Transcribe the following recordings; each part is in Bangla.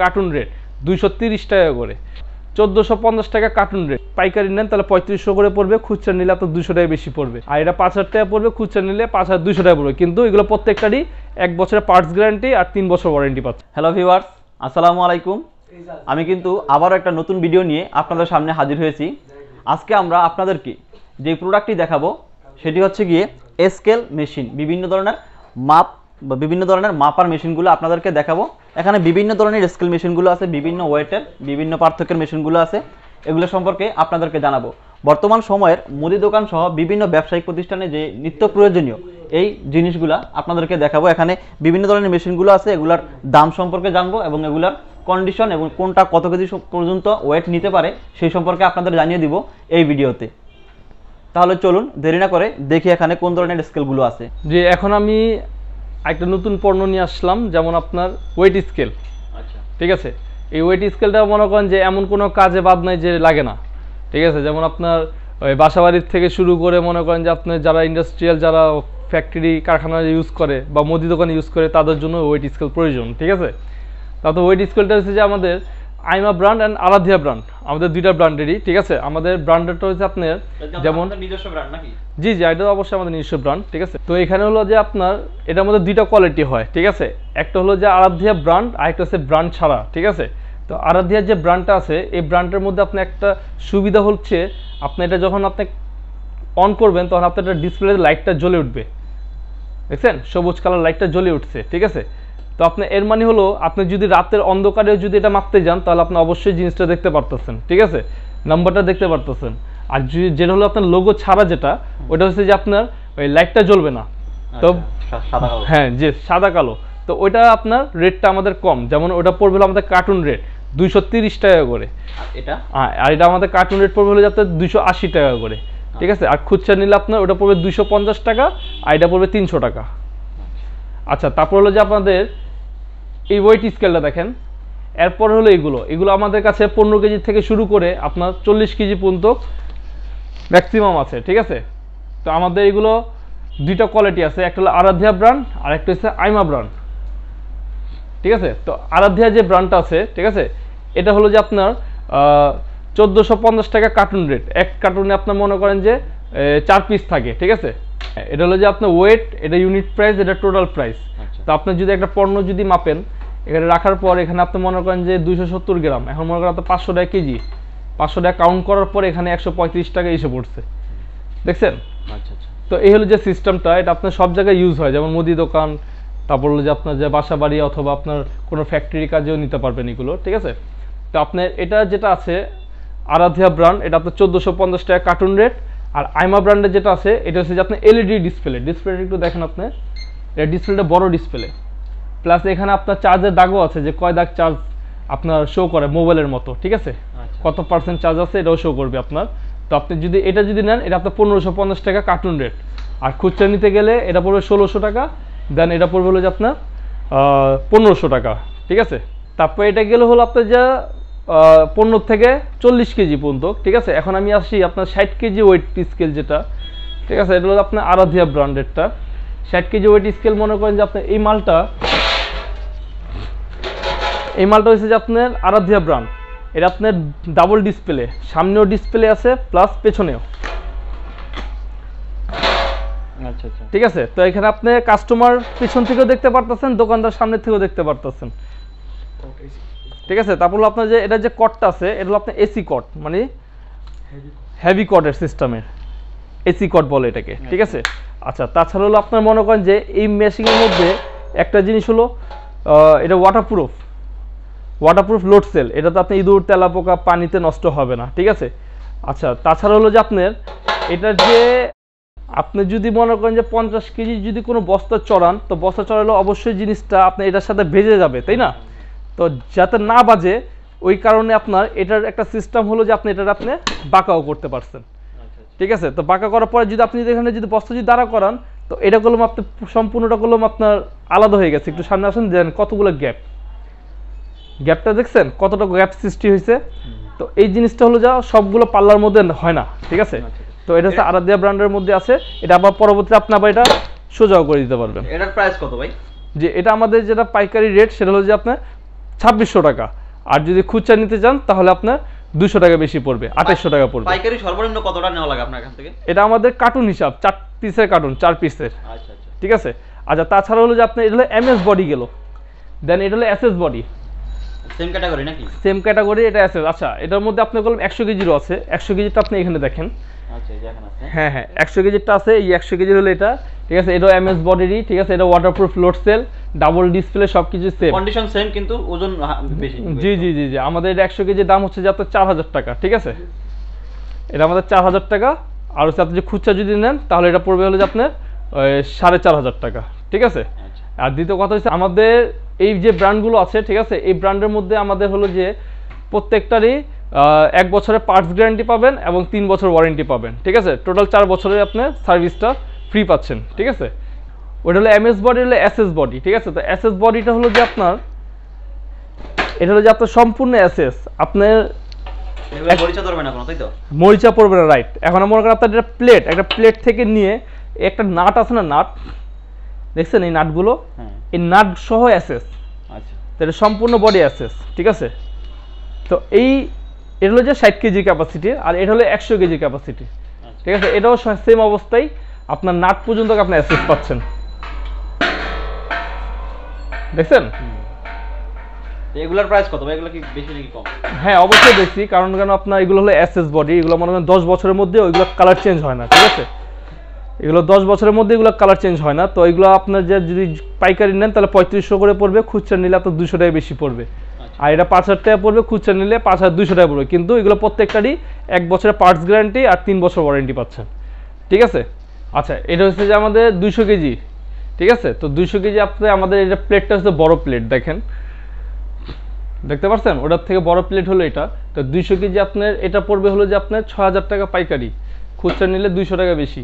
কার্টুন রেট দুইশো তিরিশ টাকা করে চোদ্দোশো পঞ্চাশ টাকা কার্টুন রেট পাইকারি নেন তাহলে পঁয়ত্রিশশো করে পড়বে খুচরা নিলে আপনার দুশো টাকা বেশি পড়বে আর এটা পাঁচ হাজার টাকা পড়বে খুচরা নিলে পাঁচ হাজার দুশো টাকা পড়বে কিন্তু এগুলো প্রত্যেকটারই এক বছরের পার্টস গ্যারান্টি আর তিন বছর ওয়ারেন্টি পাচ্ছে হ্যালো ভিওয়ার্স আসসালামু আলাইকুম আমি কিন্তু আবারও একটা নতুন ভিডিও নিয়ে আপনাদের সামনে হাজির হয়েছি আজকে আমরা আপনাদেরকে যে প্রোডাক্টটি দেখাবো সেটি হচ্ছে গিয়ে এসকেল মেশিন বিভিন্ন ধরনের মাপ বা বিভিন্ন ধরনের মাপার মেশিনগুলো আপনাদেরকে দেখাবো এখানে বিভিন্ন ধরনের স্কেল মেশিনগুলো আছে বিভিন্ন ওয়েটের বিভিন্ন পার্থক্যের মেশিনগুলো আছে এগুলো সম্পর্কে আপনাদেরকে জানাবো বর্তমান সময়ের মুদি দোকান সহ বিভিন্ন ব্যবসায়িক প্রতিষ্ঠানে যে নিত্য প্রয়োজনীয় এই জিনিসগুলা আপনাদেরকে দেখাবো এখানে বিভিন্ন ধরনের মেশিনগুলো আছে এগুলার দাম সম্পর্কে জানবো এবং এগুলার কন্ডিশন এবং কোনটা কত কেজি পর্যন্ত ওয়েট নিতে পারে সেই সম্পর্কে আপনাদের জানিয়ে দিব এই ভিডিওতে তাহলে চলুন দেরি না করে দেখি এখানে কোন ধরনের স্কেলগুলো আছে যে এখন আমি একটা নতুন পণ্য নিয়ে আসলাম যেমন আপনার ওয়েট স্কেল আচ্ছা। ঠিক আছে এই ওয়েট স্কেলটা মনে করেন যে এমন কোনো কাজে বাদ নাই যে লাগে না ঠিক আছে যেমন আপনার ওই বাসাবাড়ির থেকে শুরু করে মনে করেন যে আপনার যারা ইন্ডাস্ট্রিয়াল যারা ফ্যাক্টরি কারখানা ইউজ করে বা মুদি দোকানে ইউজ করে তাদের জন্য ওয়েট স্কেল প্রয়োজন ঠিক আছে তা তো ওয়েট স্কেলটা হচ্ছে যে আমাদের Aima brand and Aradhya brand আমাদের দুইটা ব্র্যান্ডেরই ঠিক আছে আমাদের ব্র্যান্ডটা হচ্ছে আপনার যেমন নিজস্ব ব্র্যান্ড নাকি জি জি এটা অবশ্যই আমাদের নিজস্ব ব্র্যান্ড ঠিক আছে তো এখানে হলো যে আপনার এটার মধ্যে দুইটা কোয়ালিটি হয় ঠিক আছে একটা হলো যে আরাধিয়া ব্র্যান্ড আর একটা হচ্ছে ব্র্যান্ড ছাড়া ঠিক আছে তো আরাধিয়ার যে ব্র্যান্ডটা আছে এই ব্র্যান্ডের মধ্যে আপনি একটা সুবিধা হচ্ছে আপনি এটা যখন আপনি অন করবেন তখন আপনার ডিসপ্লে লাইটটা জ্বলে উঠবে দেখছেন সবুজ কালার লাইটটা জ্বলে উঠছে ঠিক আছে তো আপনি এর মানে হলো আপনি যদি রাতের অন্ধকারে যদি এটা মাপতে যান তাহলে আপনি অবশ্যই জিনিসটা দেখতে পারতেছেন ঠিক আছে নাম্বারটা দেখতে পারতেছেন আর যেটা হলো আপনার লোগো ছাড়া যেটা ওটা হচ্ছে যে আপনার ওই লাইটটা জ্বলবে না তো আচ্ছা, হ্যাঁ যে সাদা কালো তো ওইটা আপনার রেটটা আমাদের কম যেমন ওটা পড়বে হলো আমাদের কার্টুন রেট দুইশো তিরিশ টাকা করে এটা হ্যাঁ, আর এটা আমাদের কার্টুন রেট পড়বে হলো আপনার দুইশো আশি টাকা করে ঠিক আছে আর খুচরা নিলে আপনার ওটা পড়বে দুইশো পঞ্চাশ টাকা আর এটা পড়বে তিনশো টাকা আচ্ছা, আচ্ছা তারপর হলো যে আপনাদের এই ওয়েট স্কেলটা দেখেন এরপর হলো এগুলো এগুলো আমাদের কাছে পনেরো কেজি থেকে শুরু করে আপনার চল্লিশ কেজি পর্যন্ত ম্যাক্সিমাম আছে ঠিক আছে তো আমাদের এগুলো দুইটা কোয়ালিটি আছে একটা হলো আরাধ্যা ব্র্যান্ড আর একটা হচ্ছে আইমা ব্র্যান্ড ঠিক আছে তো আরাধ্যা যে ব্র্যান্ডটা আছে ঠিক আছে এটা হলো যে আপনার চোদ্দোশো পঞ্চাশ টাকা কার্টুন রেট এক কার্টুনে আপনার মনে করেন যে চার পিস থাকে ঠিক আছে এটা হলো যে আপনার ওয়েট এটা ইউনিট প্রাইস এটা টোটাল আচ্ছা। প্রাইস তো আপনার যদি একটা পণ্য যদি মাপেন এখানে রাখার পর এখানে আপনি মনে করেন যে দুইশো সত্তর গ্রাম এখন মনে করেন আপনার পাঁচশো টাকা কেজি পাঁচশো টাকা কাউন্ট করার পর এখানে একশো পঁয়ত্রিশ টাকা এসে পড়ছে দেখছেন আচ্ছা আচ্ছা তো এই হলো যে সিস্টেমটা এটা আপনার সব জায়গায় ইউজ হয় যেমন মুদি দোকান তারপর হলো যে আপনার যে বাসা বাড়ি অথবা আপনার কোনো ফ্যাক্টরি কাজেও নিতে পারবেন এগুলো ঠিক আছে তো আপনার এটা যেটা আছে আরাধ্যা ব্র্যান্ড এটা আপনার চোদ্দোশো পঞ্চাশ টাকা কার্টুন রেট আর আইমা ব্র্যান্ডের যেটা আছে এটা হচ্ছে যে আপনার এলইডি ডিসপ্লে ডিসপ্লেটা একটু দেখেন আপনি এটা ডিসপ্লেটা বড় ডিসপ্লে প্লাস এখানে আপনার চার্জের দাগও আছে যে কয় দাগ চার্জ আপনার শো করে মোবাইলের মতো ঠিক আছে আচ্ছা। কত পার্সেন্ট চার্জ আছে এটাও শো করবে আপনার তো আপনি যদি এটা যদি নেন এটা আপনার পনেরোশো পঞ্চাশ টাকা কার্টুন রেট আর খুচরা নিতে গেলে এটা পড়বে ষোলোশো টাকা দেন এটা পড়বে হলো যে আপনার পনেরোশো টাকা ঠিক আছে তারপর এটা গেলে হলো আপনার যা পনেরো থেকে চল্লিশ কেজি পর্যন্ত ঠিক আছে এখন আমি আসি আপনার ষাট কেজি ওয়েট স্কেল যেটা ঠিক আছে এটা হলো আপনার আরাধিয়া ব্র্যান্ডেডটা ষাট কেজি ওয়েট স্কেল মনে করেন যে আপনার এই মালটা এই মালটা হচ্ছে যে আপনার আরাধ্যা ব্র্যান্ড এটা আপনার ডাবল ডিসপ্লে সামনেও ডিসপ্লে আছে প্লাস পেছনেও আচ্ছা আচ্ছা ঠিক আছে তো এখানে আপনি কাস্টমার পিছন থেকেও দেখতে পারতেছেন দোকানদার সামনে থেকেও দেখতে পারতেছেন ঠিক আছে তারপর আপনার যে এটা যে কটটা আছে এটা হলো আপনার এসি কট মানে হেভি কটের সিস্টেমের এসি কট বলে এটাকে আচ্ছা। ঠিক আছে আচ্ছা তাছাড়া হলো আপনার মনে করেন যে এই মেশিনের মধ্যে একটা জিনিস হলো এটা ওয়াটারপ্রুফ ওয়াটারপ্রুফ লোড সেল তো আপনি ইঁদুর তেলাপোকা পানিতে নষ্ট হবে না ঠিক আছে আচ্ছা তাছাড়া হলো যে আপনার এটা যে আপনি যদি মনে করেন যে পঞ্চাশ কেজি যদি কোনো বস্তা চড়ান তো বস্তা চড়ালে অবশ্যই জিনিসটা আপনি এটার সাথে ভেজে যাবে তাই না তো যাতে না বাজে ওই কারণে আপনার এটার একটা সিস্টেম হলো যে আপনি এটার আপনি বাঁকাও করতে পারছেন আচ্ছা, আচ্ছা। ঠিক আছে তো বাঁকা করার পরে যদি আপনি এখানে যদি বস্তা যদি দাঁড়া করান তো এটা করলাম আপনি সম্পূর্ণটা করলাম আপনার আলাদা হয়ে গেছে একটু সামনে আসেন দেন কতগুলো গ্যাপ গ্যাপটা দেখছেন কতটা গ্যাপ সৃষ্টি হয়েছে তো এই জিনিসটা হলো যা সবগুলো পাল্লার মধ্যে হয় না ঠিক আছে আচ্ছা, আচ্ছা। তো এটা হচ্ছে আরাদিয়া ব্র্যান্ডের মধ্যে আছে এটা আবার পরবর্তীতে আপনি আবার এটা সোজাও করে দিতে পারবেন এটার প্রাইস কত ভাই যে এটা আমাদের যেটা পাইকারি রেট সেটা হলো যে আপনার ছাব্বিশশো টাকা আর যদি খুচরা নিতে চান তাহলে আপনার দুশো টাকা বেশি পড়বে আঠাশশো টাকা পড়বে পাইকারি সর্বনিম্ন কতটা নেওয়া লাগে আপনার কাছ থেকে এটা আমাদের কার্টুন হিসাব চার পিসের কার্টুন চার পিসের আচ্ছা, ঠিক আছে আচ্ছা তাছাড়া হলো যে আপনার এটা হলো এম এস বডি গেল দেন এটা হলো S S body same category নাকি সেম ক্যাটাগরি এটা আছে আচ্ছা এটার মধ্যে আপনি বললাম একশো কেজিরও আছে একশো কেজিটা আপনি এখানে দেখেন আচ্ছা, হ্যাঁ হ্যাঁ একশো কেজিটা আছে এই একশো কেজির হলো এটা ঠিক আছে এটা এম এস বডিরই ঠিক আছে এটা water proof load cell double display সব কিছু সেম কন্ডিশন সেম কিন্তু ওজন বেশি জি জি জি জি আমাদের এটা একশো কেজির দাম হচ্ছে যাতে চার হাজার টাকা ঠিক আছে এটা আমাদের চার হাজার টাকা আর হচ্ছে আপনি যদি খুচরা যদি নেন তাহলে এটা পড়বে হলে আপনার সাড়ে চার হাজার টাকা ঠিক আছে আর দ্বিতীয় কথা হচ্ছে আমাদের এই যে ব্র্যান্ডগুলো আছে ঠিক আছে এই ব্র্যান্ডের মধ্যে আমাদের হলো যে প্রত্যেকটারই এক বছরের পার্টস গ্যারান্টি পাবেন এবং তিন বছর ওয়ারেন্টি পাবেন ঠিক আছে টোটাল চার বছরের আপনি সার্ভিসটা ফ্রি পাচ্ছেন ঠিক আছে ওটা হলো এমএস বডি হলো এসএস বডি ঠিক আছে তো এসএস বডিটা হলো যে আপনার এটা হলো যে আপনার সম্পূর্ণ এস আপনার মরিচা পড়বে না রাইট এখন মনে করেন আপনার একটা প্লেট একটা প্লেট থেকে নিয়ে একটা নাট আছে না নাট দেখছেন এই নাটগুলো হ্যাঁ। এই নাট সহ অ্যাসেস আচ্ছা এটা সম্পূর্ণ বডি অ্যাসেস ঠিক আছে তো এই এটা হলো যে ষাট কেজি ক্যাপাসিটি আর এটা হলো একশো কেজি ক্যাপাসিটি আচ্ছা। ঠিক আছে এটাও সেম অবস্থায় আপনার নাট পর্যন্ত আপনি অ্যাসেস পাচ্ছেন দেখছেন প্রাইস হ্যাঁ অবশ্যই বেশি কারণ কেন আপনার এগুলো হলো অ্যাসেস বডি এগুলো মনে করেন দশ বছরের মধ্যে ওইগুলো কালার চেঞ্জ হয় না ঠিক আছে এগুলো দশ বছরের মধ্যে এগুলো কালার চেঞ্জ হয় না তো এগুলো আপনার যে যদি পাইকারি নেন তাহলে পঁয়ত্রিশশো করে পড়বে খুচরা নিলে আপনার দুশো টাকা বেশি পড়বে আচ্ছা। আর এটা পাঁচ হাজার টাকা পড়বে খুচরা নিলে পাঁচ হাজার দুশো টাকা পড়বে কিন্তু এগুলো প্রত্যেকটারই এক বছরের পার্টস গ্যারান্টি আর তিন বছর ওয়ারেন্টি পাচ্ছেন ঠিক আছে আচ্ছা এটা হচ্ছে যে আমাদের দুশো কেজি ঠিক আছে তো দুশো কেজি আপনি আমাদের এটা প্লেটটা হচ্ছে বড় প্লেট দেখেন দেখতে পাচ্ছেন ওটার থেকে বড় প্লেট হলো এটা তো দুইশো কেজি আপনার এটা পড়বে হলো যে আপনার ছ হাজার টাকা পাইকারি খুচরা নিলে দুইশো টাকা বেশি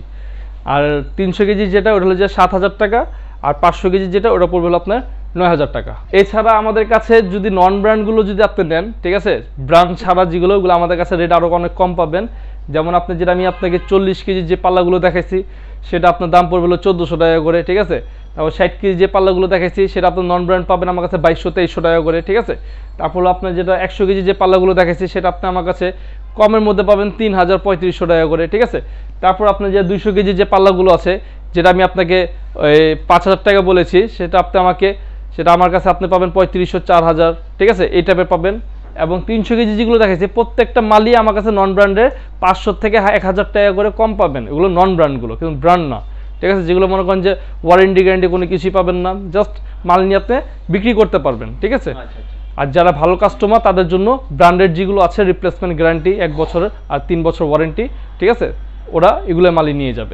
আর তিনশো কেজি যেটা ওটা হলো যে সাত হাজার টাকা আর পাঁচশো কেজি যেটা ওটা পড়বে হলো আপনার নয় হাজার টাকা এছাড়া আমাদের কাছে যদি নন ব্র্যান্ডগুলো যদি আপনি নেন ঠিক আছে ব্র্যান্ড ছাড়া যেগুলো ওগুলো আমাদের কাছে রেট আরও অনেক কম পাবেন যেমন আপনি যেটা আমি আপনাকে চল্লিশ কেজি যে পাল্লাগুলো দেখাইছি সেটা আপনার দাম পড়বে হলো চোদ্দোশো টাকা করে ঠিক আছে তারপর ষাট কেজি যে পাল্লাগুলো দেখাইছি সেটা আপনার নন ব্র্যান্ড পাবেন আমার কাছে বাইশশো তেইশশো টাকা করে ঠিক আছে তারপর আপনার যেটা একশো কেজি যে পাল্লাগুলো দেখাইছি সেটা আপনি আমার কাছে কমের মধ্যে পাবেন তিন হাজার পঁয়ত্রিশশো টাকা করে ঠিক আছে তারপর আপনার যে দুইশো কেজি যে পাল্লাগুলো আছে যেটা আমি আপনাকে পাঁচ হাজার টাকা বলেছি সেটা আপনি আমাকে সেটা আমার কাছে আপনি পাবেন পঁয়ত্রিশশো চার হাজার ঠিক আছে এই টাইপের পাবেন এবং তিনশো কেজি যেগুলো দেখাচ্ছি প্রত্যেকটা মালই আমার কাছে নন ব্র্যান্ডের পাঁচশো থেকে এক হাজার টাকা করে কম পাবেন এগুলো নন ব্র্যান্ডগুলো কিন্তু ব্র্যান্ড না ঠিক আছে যেগুলো মনে করেন যে ওয়ারেন্টি গ্যারেন্টি কোনো কিছুই পাবেন না জাস্ট মাল নিয়ে আপনি বিক্রি করতে পারবেন ঠিক আছে আচ্ছা, আচ্ছা। আর যারা ভালো কাস্টমার তাদের জন্য ব্র্যান্ডেড যেগুলো আছে রিপ্লেসমেন্ট গ্যারান্টি এক বছরের আর তিন বছর ওয়ারেন্টি ঠিক আছে ওরা এগুলো মালি নিয়ে যাবে